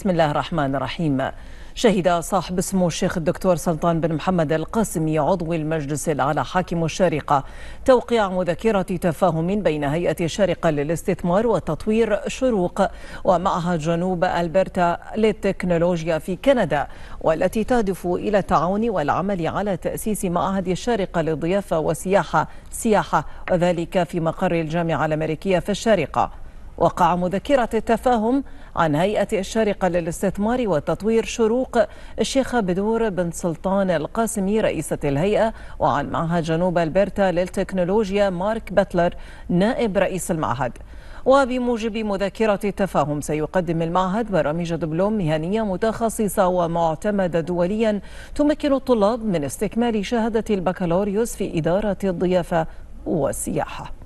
بسم الله الرحمن الرحيم شهد صاحب سمو الشيخ الدكتور سلطان بن محمد القاسمي عضو المجلس الاعلى حاكم الشارقه توقيع مذكره تفاهم بين هيئه الشارقه للاستثمار والتطوير شروق ومعها جنوب البرتا للتكنولوجيا في كندا والتي تهدف الى التعاون والعمل على تاسيس معهد الشارقه للضيافه والسياحه سياحه وذلك في مقر الجامعه الامريكيه في الشارقه وقع مذكرة التفاهم عن هيئة الشارقة للاستثمار والتطوير شروق الشيخ بدور بن سلطان القاسمي رئيسة الهيئة وعن معهد جنوب البرتا للتكنولوجيا مارك بتلر نائب رئيس المعهد وبموجب مذكرة التفاهم سيقدم المعهد برامج دبلوم مهنية متخصصة ومعتمدة دوليا تمكن الطلاب من استكمال شهادة البكالوريوس في إدارة الضيافة والسياحة